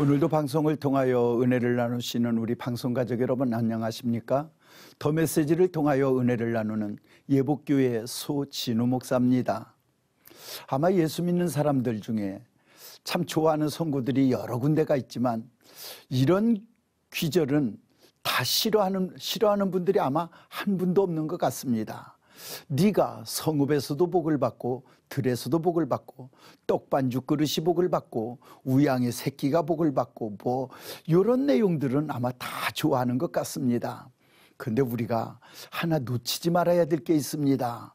오늘도 방송을 통하여 은혜를 나누시는 우리 방송 가족 여러분 안녕하십니까? 더 메시지를 통하여 은혜를 나누는 예복교회 소진우 목사입니다. 아마 예수 믿는 사람들 중에 참 좋아하는 선구들이 여러 군데가 있지만 이런 귀절은 다 싫어하는 싫어하는 분들이 아마 한 분도 없는 것 같습니다. 네가 성읍에서도 복을 받고 들에서도 복을 받고 떡반죽 그릇이 복을 받고 우양의 새끼가 복을 받고 뭐 이런 내용들은 아마 다 좋아하는 것 같습니다. 근데 우리가 하나 놓치지 말아야 될 게 있습니다.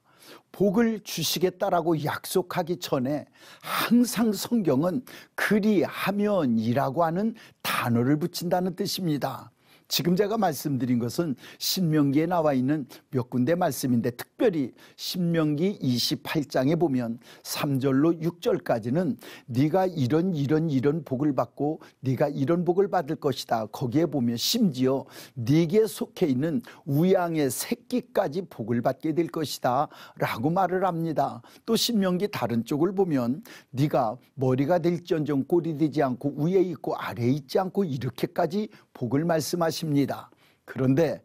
복을 주시겠다라고 약속하기 전에 항상 성경은 그리하면이라고 하는 단어를 붙인다는 뜻입니다. 지금 제가 말씀드린 것은 신명기에 나와 있는 몇 군데 말씀인데 특별히 신명기 28장에 보면 3절로 6절까지는 네가 이런 이런 이런 복을 받고 네가 이런 복을 받을 것이다. 거기에 보면 심지어 네게 속해 있는 우양의 새끼까지 복을 받게 될 것이다라고 말을 합니다. 또 신명기 다른 쪽을 보면 네가 머리가 될지언정 꼬리 되지 않고 위에 있고 아래에 있지 않고 이렇게까지 복을 말씀하시 것입니다. 그런데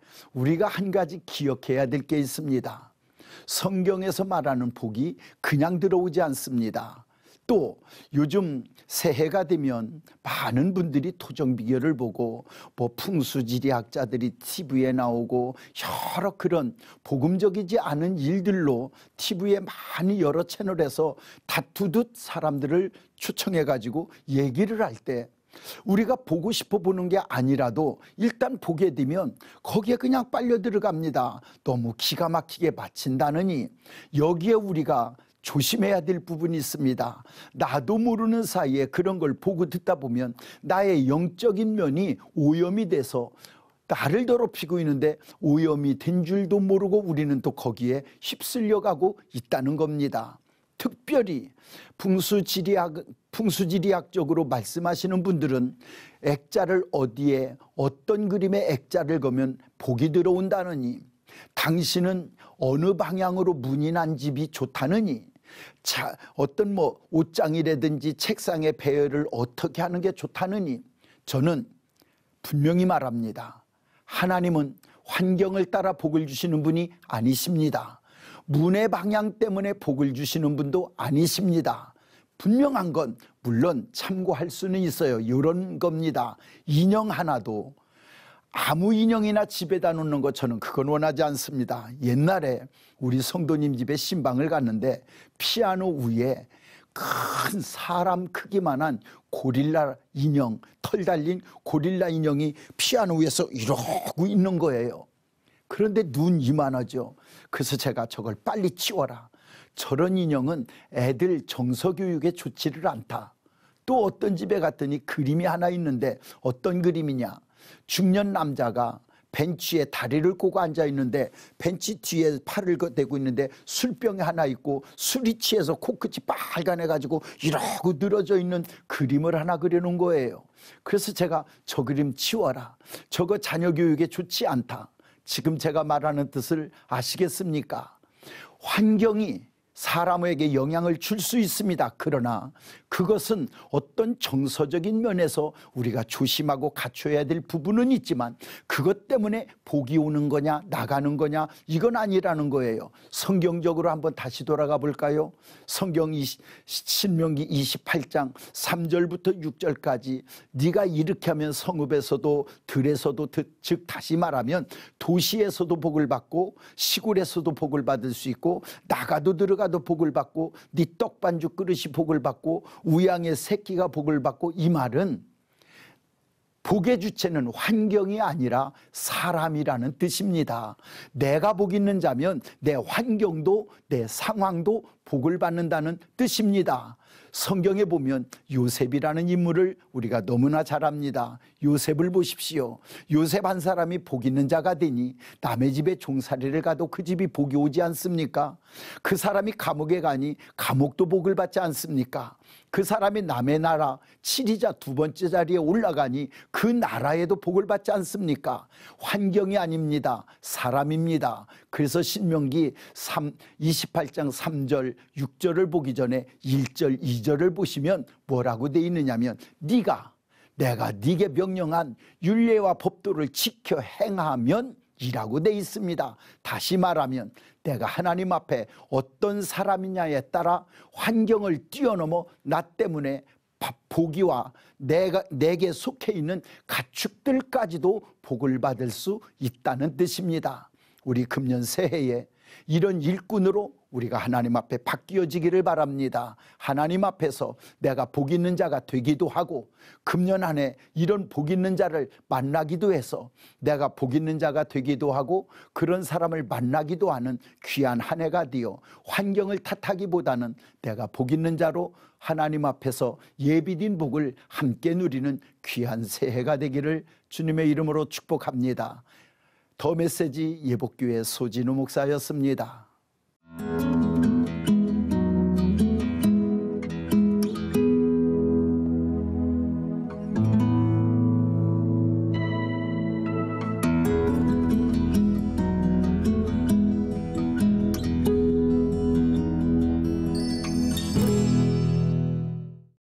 우리가 한 가지 기억해야 될 게 있습니다. 성경에서 말하는 복이 그냥 들어오지 않습니다. 또 요즘 새해가 되면 많은 분들이 토정비결을 보고 뭐 풍수지리학자들이 TV에 나오고 여러 그런 복음적이지 않은 일들로 TV에 많이 여러 채널에서 다투듯 사람들을 초청해 가지고 얘기를 할때 우리가 보고 싶어 보는 게 아니라도 일단 보게 되면 거기에 그냥 빨려 들어갑니다. 너무 기가 막히게 바친다느니 여기에 우리가 조심해야 될 부분이 있습니다. 나도 모르는 사이에 그런 걸 보고 듣다 보면 나의 영적인 면이 오염이 돼서 나를 더럽히고 있는데 오염이 된 줄도 모르고 우리는 또 거기에 휩쓸려가고 있다는 겁니다. 특별히 풍수지리학 풍수지리학적으로 말씀하시는 분들은 액자를 어디에 어떤 그림의 액자를 거면 복이 들어온다느니 당신은 어느 방향으로 문이 난 집이 좋다느니 자, 어떤 뭐 옷장이라든지 책상의 배열을 어떻게 하는 게 좋다느니 저는 분명히 말합니다. 하나님은 환경을 따라 복을 주시는 분이 아니십니다. 문의 방향 때문에 복을 주시는 분도 아니십니다. 분명한 건 물론 참고할 수는 있어요. 이런 겁니다. 인형 하나도 아무 인형이나 집에다 놓는 것 저는 그건 원하지 않습니다. 옛날에 우리 성도님 집에 신방을 갔는데 피아노 위에 큰 사람 크기만한 고릴라 인형, 털 달린 고릴라 인형이 피아노 위에서 이러고 있는 거예요. 그런데 눈 이만하죠. 그래서 제가 저걸 빨리 치워라. 저런 인형은 애들 정서교육에 좋지를 않다. 또 어떤 집에 갔더니 그림이 하나 있는데 어떤 그림이냐. 중년 남자가 벤치에 다리를 꼬고 앉아 있는데 벤치 뒤에 팔을 대고 있는데 술병이 하나 있고 술이 취해서 코끝이 빨간해 가지고 이러고 늘어져 있는 그림을 하나 그려놓은 거예요. 그래서 제가 저 그림 치워라. 저거 자녀 교육에 좋지 않다. 지금 제가 말하는 뜻을 아시겠습니까? 환경이 사람에게 영향을 줄 수 있습니다. 그러나 그것은 어떤 정서적인 면에서 우리가 조심하고 갖춰야 될 부분은 있지만 그것 때문에 복이 오는 거냐 나가는 거냐 이건 아니라는 거예요. 성경적으로 한번 다시 돌아가 볼까요? 성경 20, 신명기 28장 3절부터 6절까지 네가 이렇게 하면 성읍에서도 들에서도 즉 다시 말하면 도시에서도 복을 받고 시골에서도 복을 받을 수 있고 나가도 들어가 소가도 복을 받고 네 떡반죽 그릇이 복을 받고 우양의 새끼가 복을 받고 이 말은 복의 주체는 환경이 아니라 사람이라는 뜻입니다. 내가 복 있는 자면 내 환경도 내 상황도 복을 받는다는 뜻입니다. 성경에 보면 요셉이라는 인물을 우리가 너무나 잘 압니다. 요셉을 보십시오. 요셉 한 사람이 복 있는 자가 되니 남의 집에 종살이를 가도 그 집이 복이 오지 않습니까? 그 사람이 감옥에 가니 감옥도 복을 받지 않습니까? 그 사람이 남의 나라 치리자 두 번째 자리에 올라가니 그 나라에도 복을 받지 않습니까? 환경이 아닙니다. 사람입니다. 그래서 신명기 3, 28장 3절 6절을 보기 전에 1절 오 2절을 보시면 뭐라고 돼 있느냐면 네가 내가 네게 명령한 윤례와 법도를 지켜 행하면 이라고 돼 있습니다. 다시 말하면 내가 하나님 앞에 어떤 사람이냐에 따라 환경을 뛰어넘어 나 때문에 보기와 내가 내게 속해 있는 가축들까지도 복을 받을 수 있다는 뜻입니다. 우리 금년 새해에 이런 일꾼으로 우리가 하나님 앞에 바뀌어지기를 바랍니다. 하나님 앞에서 내가 복 있는 자가 되기도 하고 금년 안에 이런 복 있는 자를 만나기도 해서 내가 복 있는 자가 되기도 하고 그런 사람을 만나기도 하는 귀한 한 해가 되어 환경을 탓하기보다는 내가 복 있는 자로 하나님 앞에서 예비된 복을 함께 누리는 귀한 새해가 되기를 주님의 이름으로 축복합니다. 더 메시지 예복교회 소진우 목사였습니다.